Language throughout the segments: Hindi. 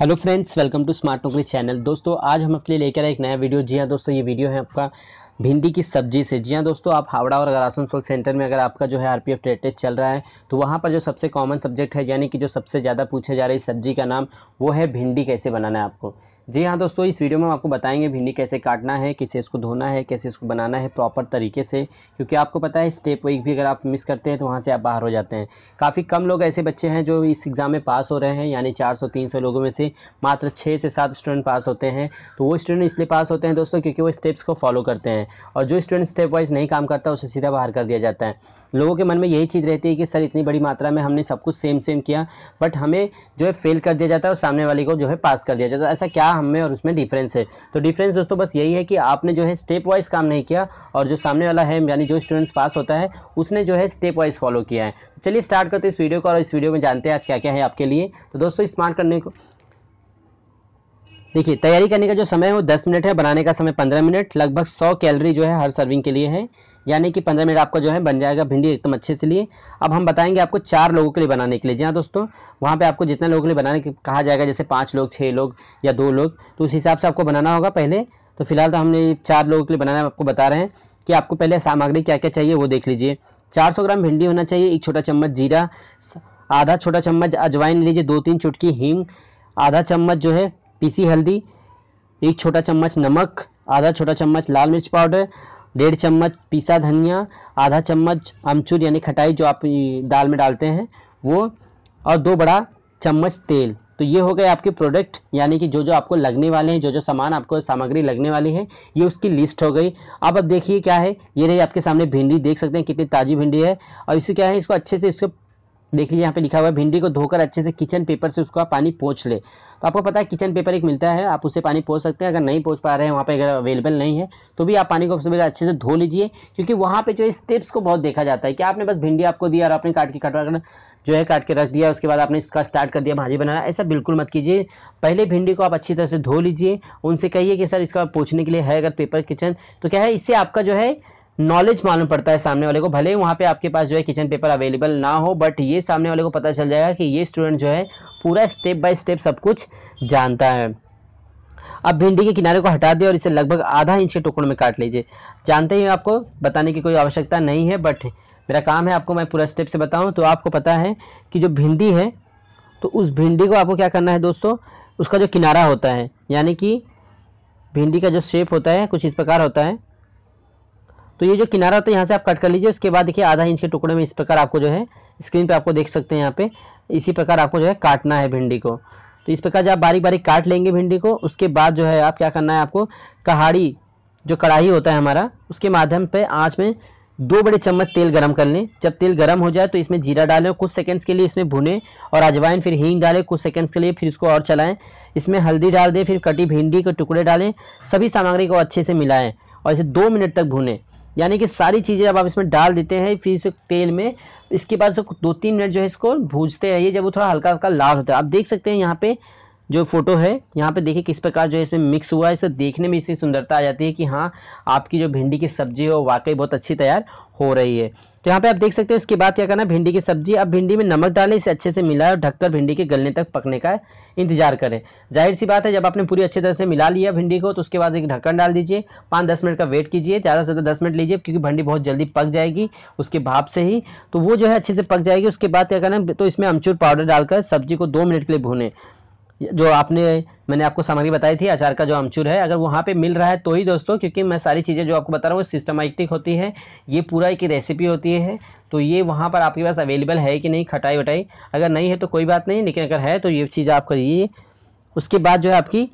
hello friends welcome to smart Naukri channel दोस्तों आज हम अपने लेकर आए एक नया वीडियो जी हाँ दोस्तों ये वीडियो है आपका भिंडी की सब्जी से जी हाँ दोस्तों आप हावड़ा और अगर आसनसोल सेंटर में अगर आपका जो है आरपीएफ पी टेस्ट चल रहा है तो वहाँ पर जो सबसे कॉमन सब्जेक्ट है यानी कि जो सबसे ज़्यादा पूछे जा रही सब्जी का नाम वो है भिंडी कैसे बनाना है आपको जी हाँ दोस्तों इस वीडियो में हम आपको बताएंगे भिंडी कैसे काटना है किसे इसको धोना है कैसे इसको बनाना है प्रॉपर तरीके से क्योंकि आपको पता है स्टेप वाइज भी अगर आप मिस करते हैं तो वहाँ से आप बाहर हो जाते हैं काफ़ी कम लोग ऐसे बच्चे हैं जो इस एग्ज़ाम में पास हो रहे हैं यानी 400-300 लोगों में से मात्र छः से सात स्टूडेंट पास होते हैं तो वो स्टूडेंट इसलिए पास होते हैं दोस्तों क्योंकि वो स्टेप्स को फॉलो करते हैं और जो स्टूडेंट स्टेप वाइज नहीं काम करता उसे सीधा बाहर कर दिया जाता है लोगों के मन में यही चीज़ रहती है कि सर इतनी बड़ी मात्रा में हमने सब कुछ सेम सेम किया बट हमें जो है फेल कर दिया जाता है और सामने वाले को जो है पास कर दिया जाता है ऐसा क्या क्या हमें और उसमें डिफरेंस है तो डिफरेंस दोस्तों बस यही है कि आपने जो है स्टेप वाइज काम नहीं किया और जो सामने वाला है यानी जो स्टूडेंट्स पास होता है उसने जो है स्टेप वाइज फॉलो किया है तो चलिए स्टार्ट करते इस वीडियो को और इस वीडियो में जानते हैं आज क्या क्या है आपके लिए तो दोस्तों स्मार्ट करने को देखिए तैयारी करने का जो समय है वो दस मिनट है बनाने का समय पंद्रह मिनट लगभग सौ कैलरी जो है हर सर्विंग के लिए है यानी कि पंद्रह मिनट आपका जो है बन जाएगा भिंडी एकदम अच्छे से लिए अब हम बताएंगे आपको चार लोगों के लिए बनाने के लिए जी हाँ दोस्तों वहाँ पे आपको जितने लोगों के लिए बनाने के कहा जाएगा जैसे पाँच लोग छः लोग या दो लोग तो उस हिसाब से आपको बनाना होगा पहले तो फिलहाल तो हमने चार लोगों के लिए बनाना आपको बता रहे हैं कि आपको पहले सामग्री क्या क्या चाहिए वो देख लीजिए चार ग्राम भिंडी होना चाहिए एक छोटा चम्मच जीरा आधा छोटा चम्मच अजवाइन लीजिए दो तीन चुटकी हींग आधा चम्मच जो है पीसी हल्दी एक छोटा चम्मच नमक आधा छोटा चम्मच लाल मिर्च पाउडर डेढ़ चम्मच पीसा धनिया आधा चम्मच अमचूर यानी खटाई जो आप दाल में डालते हैं वो और दो बड़ा चम्मच तेल तो ये हो गए आपके प्रोडक्ट यानी कि जो जो आपको लगने वाले हैं जो जो सामान आपको सामग्री लगने वाली है ये उसकी लिस्ट हो गई अब अब देखिए क्या है ये रही आपके सामने भिंडी देख सकते हैं कितनी ताज़ी भिंडी है और इसे क्या है इसको अच्छे से इसको देख लीजिए यहाँ पे लिखा हुआ है भिंडी को धोकर अच्छे से किचन पेपर से उसका पानी पोछ ले तो आपको पता है किचन पेपर एक मिलता है आप उसे पानी पोछ सकते हैं अगर नहीं पोछ पा रहे हैं वहाँ पे अगर अवेलेबल नहीं है तो भी आप पानी को सबसे पहले अच्छे से धो लीजिए क्योंकि वहाँ पे जो है स्टेप्स को बहुत देखा जाता है कि आपने बस भिंडी आपको दिया और आपने काट के कटवा जो है काट के रख दिया उसके बाद आपने इसका स्टार्ट कर दिया भाजी बनाना ऐसा बिल्कुल मत कीजिए पहले भिंडी को आप अच्छी तरह से धो लीजिए उनसे कहिए कि सर इसका पोछने के लिए है अगर पेपर किचन तो क्या है इससे आपका जो है नॉलेज मालूम पड़ता है सामने वाले को भले ही वहाँ पे आपके पास जो है किचन पेपर अवेलेबल ना हो बट ये सामने वाले को पता चल जाएगा कि ये स्टूडेंट जो है पूरा स्टेप बाय स्टेप सब कुछ जानता है अब भिंडी के किनारे को हटा दें और इसे लगभग आधा इंच के टुकड़ों में काट लीजिए जानते ही आपको बताने की कोई आवश्यकता नहीं है बट मेरा काम है आपको मैं पूरा स्टेप से बताऊँ तो आपको पता है कि जो भिंडी है तो उस भिंडी को आपको क्या करना है दोस्तों उसका जो किनारा होता है यानी कि भिंडी का जो शेप होता है कुछ इस प्रकार होता है तो ये जो किनारा होता है यहाँ से आप कट कर लीजिए उसके बाद देखिए आधा इंच के टुकड़े में इस प्रकार आपको जो है स्क्रीन पे आपको देख सकते हैं यहाँ पे इसी प्रकार आपको जो है काटना है भिंडी को तो इस प्रकार जब आप बारीक बारीक काट लेंगे भिंडी को उसके बाद जो है आप क्या करना है आपको कहाड़ी जो कढ़ाई होता है हमारा उसके माध्यम पर आँच में दो बड़े चम्मच तेल गरम कर लें जब तेल गरम हो जाए तो इसमें जीरा डालें कुछ सेकंड्स के लिए इसमें भुने और अजवाइन फिर हींग डालें कुछ सेकंड्स के लिए फिर उसको और चलाएं इसमें हल्दी डाल दें फिर कटी भिंडी के टुकड़े डालें सभी सामग्री को अच्छे से मिलाएं और इसे दो मिनट तक भुनें यानी कि सारी चीज़ें अब आप इसमें डाल देते हैं फिर इसे तेल में इसके बाद दो तीन मिनट जो है इसको भूजते रहिए जब वो थोड़ा हल्का हल्का लाल होता है आप देख सकते हैं यहाँ पे जो फोटो है यहाँ पे देखिए किस प्रकार जो है इसमें मिक्स हुआ है इसे देखने में इसकी सुंदरता आ जाती है कि हाँ आपकी जो भिंडी की सब्जी है वो वाकई बहुत अच्छी तैयार हो रही है तो यहाँ पे आप देख सकते हैं इसके बाद क्या करना है भिंडी की सब्जी अब भिंडी में नमक डालें इसे अच्छे से मिलाए और ढककर भिंडी के गलने तक पकने का इंतजार करें जाहिर सी बात है जब आपने पूरी अच्छी तरह से मिला लिया भिंडी को तो उसके बाद एक ढक्कन डाल दीजिए पाँच दस मिनट का वेट कीजिए ज़्यादा से ज़्यादा दस मिनट लीजिए क्योंकि भिंडी बहुत जल्दी पक जाएगी उसके भाप से ही तो वो जो है अच्छे से पक जाएगी उसके बाद क्या करना है तो इसमें अमचूर पाउडर डालकर सब्जी को दो मिनट के लिए भूनें जो आपने मैंने आपको सामग्री बताई थी अचार का जो अमचूर है अगर वहाँ पे मिल रहा है तो ही दोस्तों क्योंकि मैं सारी चीज़ें जो आपको बता रहा हूँ वो सिस्टमैटिक होती है ये पूरा एक रेसिपी होती है तो ये वहाँ पर आपके पास अवेलेबल है कि नहीं खटाई वटाई अगर नहीं है तो कोई बात नहीं लेकिन अगर है तो ये चीज़ आप करिए उसके बाद जो है आपकी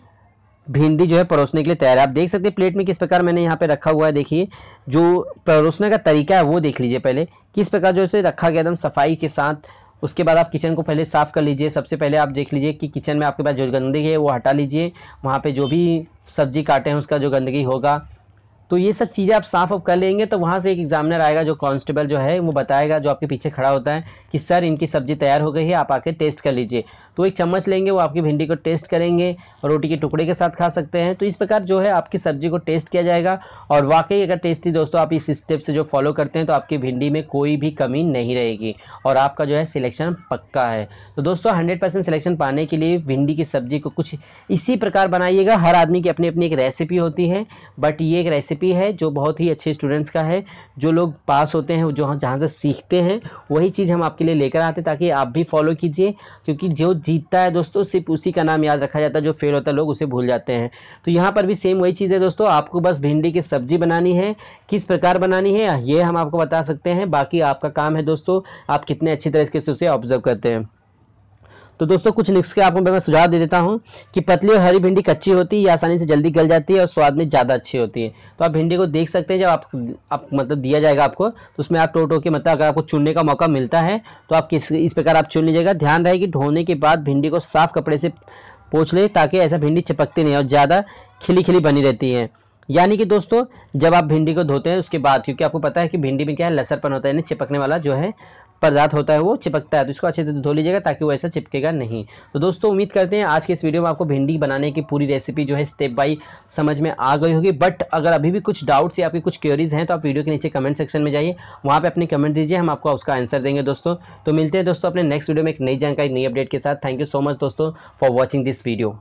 भिंडी जो है परोसने के लिए तैयार है आप देख सकते हैं प्लेट में किस प्रकार मैंने यहाँ पे रखा हुआ है देखिए जो परोसने का तरीका है वो देख लीजिए पहले किस प्रकार जो इसे रखा गया एकदम सफाई के साथ उसके बाद आप किचन को पहले साफ़ कर लीजिए सबसे पहले आप देख लीजिए कि किचन में आपके पास जो गंदगी है वो हटा लीजिए वहाँ पे जो भी सब्जी काटे हैं उसका जो गंदगी होगा तो ये सब चीज़ें आप साफ़ अप कर लेंगे तो वहाँ से एक एग्जामिनर आएगा जो कांस्टेबल जो है वो बताएगा जो आपके पीछे खड़ा होता है कि सर इनकी सब्ज़ी तैयार हो गई है आप आके टेस्ट कर लीजिए तो एक चम्मच लेंगे वो आपकी भिंडी को टेस्ट करेंगे रोटी के टुकड़े के साथ खा सकते हैं तो इस प्रकार जो है आपकी सब्जी को टेस्ट किया जाएगा और वाकई अगर टेस्टी दोस्तों आप इस स्टेप से जो फॉलो करते हैं तो आपकी भिंडी में कोई भी कमी नहीं रहेगी और आपका जो है सिलेक्शन पक्का है तो दोस्तों हंड्रेड परसेंट सिलेक्शन पाने के लिए भिंडी की सब्जी को कुछ इसी प्रकार बनाइएगा हर आदमी की अपनी अपनी एक रेसिपी होती है बट ये एक रेसिपी है जो बहुत ही अच्छे स्टूडेंट्स का है जो लोग पास होते हैं जो जहाँ से सीखते हैं वही चीज़ हम आपके लिए लेकर आते हैं ताकि आप भी फॉलो कीजिए क्योंकि जो जीतता है दोस्तों सिर्फ उसी का नाम याद रखा जाता है जो फेल होता है लोग उसे भूल जाते हैं तो यहाँ पर भी सेम वही चीज़ है दोस्तों आपको बस भिंडी की सब्जी बनानी है किस प्रकार बनानी है ये हम आपको बता सकते हैं बाकी आपका काम है दोस्तों आप कितने अच्छी तरह से उसे ऑब्जर्व करते हैं तो दोस्तों कुछ निक्स के आपको मैं सुझाव दे देता हूँ कि पतली और हरी भिंडी कच्ची होती है आसानी से जल्दी गल जाती है और स्वाद में ज़्यादा अच्छी होती है तो आप भिंडी को देख सकते हैं जब आप, आप मतलब दिया जाएगा आपको तो उसमें आप टोटो के मतलब अगर आपको चुनने का मौका मिलता है तो आप किस इस प्रकार आप चुन लीजिएगा ध्यान रहे कि ढोने के बाद भिंडी को साफ़ कपड़े से पोछ लें ताकि ऐसा भिंडी चिपकती नहीं और ज़्यादा खिली खिली बनी रहती है यानी कि दोस्तों जब आप भिंडी को धोते हैं उसके बाद क्योंकि आपको पता है कि भिंडी में क्या है लसरपन होता है यानी चिपकने वाला जो है पदार्थ होता है वो चिपकता है तो इसको अच्छे से धो लीजिएगा ताकि वो ऐसा चिपकेगा नहीं तो दोस्तों उम्मीद करते हैं आज के इस वीडियो में आपको भिंडी बनाने की पूरी रेसिपी जो है स्टेप बाई समझ में आ गई होगी बट अगर अभी भी कुछ डाउट्स या आपकी कुछ क्योरीज हैं तो आप वीडियो के नीचे कमेंट सेक्शन में जाइए वहाँ पर अपने कमेंट दीजिए हम आपको उसका आंसर देंगे दोस्तों तो मिलते हैं दोस्तों अपने नेक्स्ट वीडियो में एक नई जानकारी नई अपडेट के साथ थैंक यू सो मच दोस्तों फॉर वॉचिंग दिस वीडियो